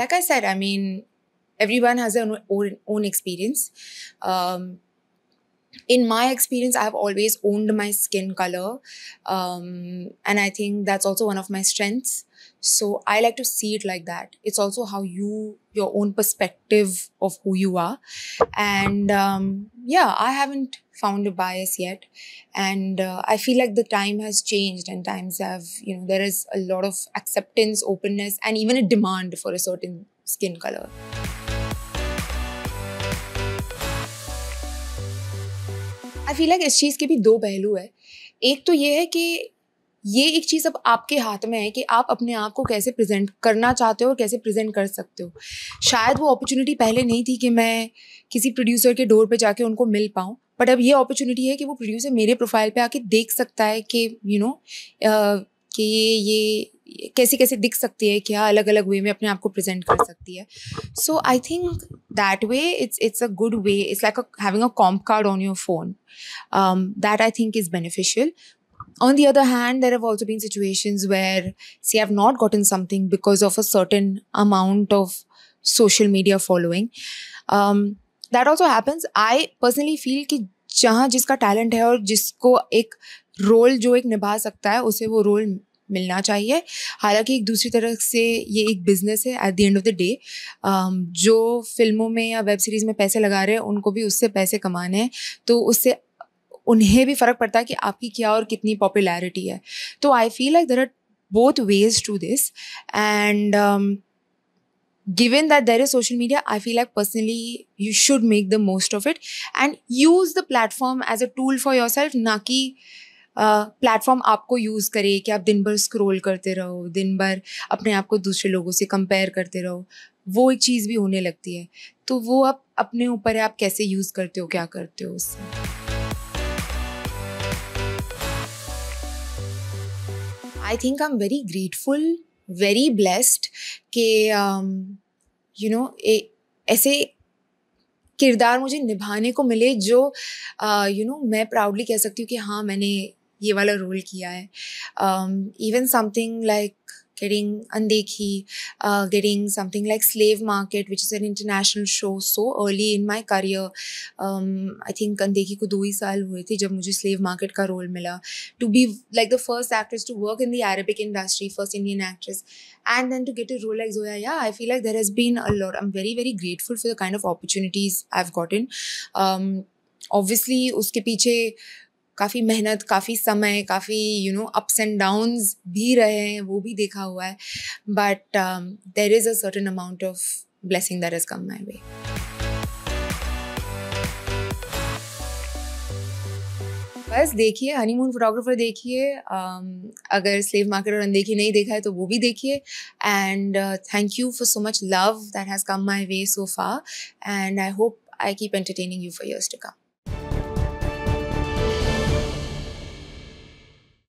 like I said, I mean, everyone has their own, own experience. Um, in my experience, I've always owned my skin color. Um, and I think that's also one of my strengths. So I like to see it like that. It's also how you, your own perspective of who you are. And um, yeah, I haven't found a bias yet. And uh, I feel like the time has changed and times have, you know, there is a lot of acceptance, openness, and even a demand for a certain skin color. I feel like इस चीज़ के भी दो पहलू है एक तो ये है कि ये एक चीज़ अब आपके हाथ में है कि आप अपने आप को कैसे प्रेजेंट करना चाहते हो और कैसे प्रेजेंट कर सकते हो शायद वो अपॉर्चुनिटी पहले नहीं थी कि मैं किसी प्रोड्यूसर के डोर पे जाके उनको मिल पाऊँ बट अब ये अपॉर्चुनिटी है कि वो प्रोड्यूसर मेरे प्रोफाइल पे आके देख सकता है कि यू you नो know, कि ये ये कैसी कैसी दिख सकती है क्या अलग अलग वे में अपने आप को प्रेजेंट कर सकती है so I think that way it's it's a good way it's like having a comp card on your phone that I think is beneficial on the other hand there also been situation where she have not got in something because of a certain amount of social media following that also happens I personally feel कि जहाँ जिसका talent है और जिसको एक role जो एक निभा सकता है उसे वो रोल मिलना चाहिए हालांकि एक दूसरी तरफ से ये एक बिज़नेस है at the end of the day जो फिल्मों में या वेब सीरीज़ में पैसे लगा रहे हैं उनको भी उससे पैसे कमाने हैं तो उससे उन्हें भी फ़र्क पड़ता है कि आपकी क्या और कितनी पॉपुलैरिटी है तो I feel like there are both ways to this and given that there is social media i feel like personally you should make the most of it and use the platform as a tool for yourself कि platform आपको use करे कि आप दिन भर scroll करते रहो दिन भर अपने आप को दूसरे लोगों से कंपेयर करते रहो वो एक चीज़ भी होने लगती है तो वो आप अपने ऊपर है आप कैसे यूज़ करते हो क्या करते हो उससे I think I am very grateful very blessed कि यू um, नो ऐसे किरदार मुझे निभाने को मिले जो you uh, know you know, मैं प्राउडली कह सकती हूँ कि हाँ मैंने ये वाला रोल किया है even something like getting Andekhi, uh, getting something like Slave Market, which is an international show so early in my career. Um, I think Andekhi को दो ही साल हुए थे जब मुझे Slave Market का रोल मिला. To be like the first actress to work in the Arabic industry, first Indian actress, and then to get a role like Zoya, yeah, I feel like there has been a lot. I'm very very grateful for the kind of opportunities I've gotten. Um, obviously उसके पीछे काफ़ी मेहनत काफ़ी समय काफ़ी you know ups and downs भी रहे हैं वो भी देखा हुआ है but there is a certain amount of blessing that is come my way बस देखिए हनीमून फोटोग्राफर देखिए um, अगर स्लेव मार्केट और अनदेखी नहीं देखा है तो वो भी देखिए and thank you for so much love that has come my way so far and I hope I keep entertaining you for years to come